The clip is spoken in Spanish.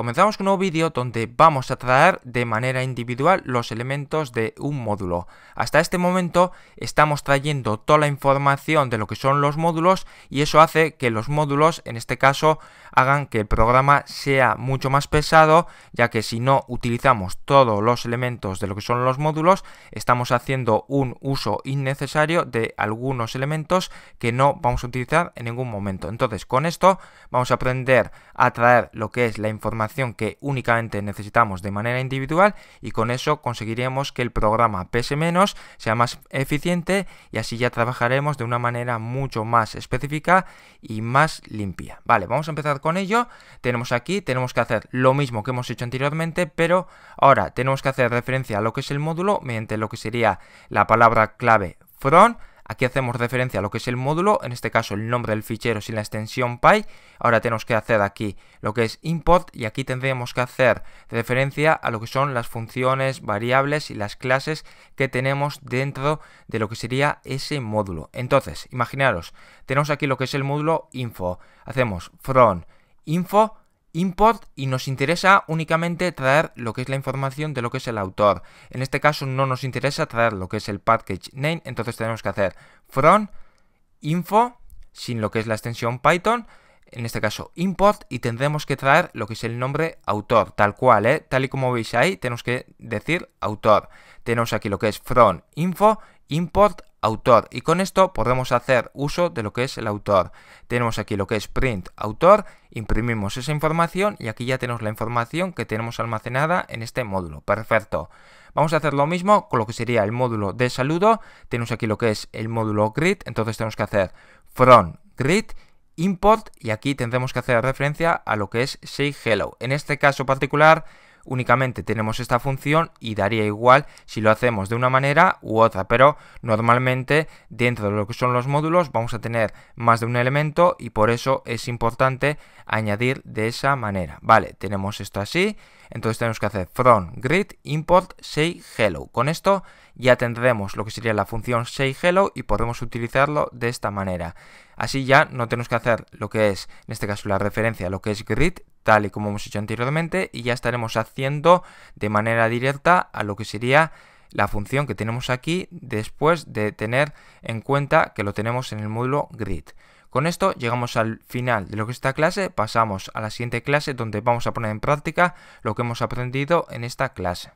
Comenzamos con un nuevo vídeo donde vamos a traer de manera individual los elementos de un módulo. Hasta este momento estamos trayendo toda la información de lo que son los módulos y eso hace que los módulos, en este caso, hagan que el programa sea mucho más pesado, ya que si no utilizamos todos los elementos de lo que son los módulos, estamos haciendo un uso innecesario de algunos elementos que no vamos a utilizar en ningún momento. Entonces, con esto vamos a aprender a traer lo que es la información que únicamente necesitamos de manera individual y con eso conseguiremos que el programa ps- menos, sea más eficiente y así ya trabajaremos de una manera mucho más específica y más limpia. Vale, vamos a empezar con ello. Tenemos aquí, tenemos que hacer lo mismo que hemos hecho anteriormente, pero ahora tenemos que hacer referencia a lo que es el módulo mediante lo que sería la palabra clave front Aquí hacemos referencia a lo que es el módulo, en este caso el nombre del fichero sin la extensión py. Ahora tenemos que hacer aquí lo que es import y aquí tendremos que hacer referencia a lo que son las funciones, variables y las clases que tenemos dentro de lo que sería ese módulo. Entonces, imaginaros, tenemos aquí lo que es el módulo info. Hacemos from info import y nos interesa únicamente traer lo que es la información de lo que es el autor. En este caso no nos interesa traer lo que es el package name, entonces tenemos que hacer from info sin lo que es la extensión Python, en este caso import y tendremos que traer lo que es el nombre autor, tal cual, ¿eh? tal y como veis ahí, tenemos que decir autor. Tenemos aquí lo que es from info import autor y con esto podemos hacer uso de lo que es el autor. Tenemos aquí lo que es print autor, imprimimos esa información y aquí ya tenemos la información que tenemos almacenada en este módulo. Perfecto. Vamos a hacer lo mismo con lo que sería el módulo de saludo. Tenemos aquí lo que es el módulo grid, entonces tenemos que hacer from grid import y aquí tendremos que hacer referencia a lo que es say hello. En este caso particular únicamente tenemos esta función y daría igual si lo hacemos de una manera u otra, pero normalmente dentro de lo que son los módulos vamos a tener más de un elemento y por eso es importante añadir de esa manera. Vale, tenemos esto así, entonces tenemos que hacer from grid import say hello. Con esto ya tendremos lo que sería la función say hello y podemos utilizarlo de esta manera. Así ya no tenemos que hacer lo que es, en este caso la referencia, lo que es grid, y como hemos hecho anteriormente y ya estaremos haciendo de manera directa a lo que sería la función que tenemos aquí después de tener en cuenta que lo tenemos en el módulo grid. Con esto llegamos al final de lo que esta clase, pasamos a la siguiente clase donde vamos a poner en práctica lo que hemos aprendido en esta clase.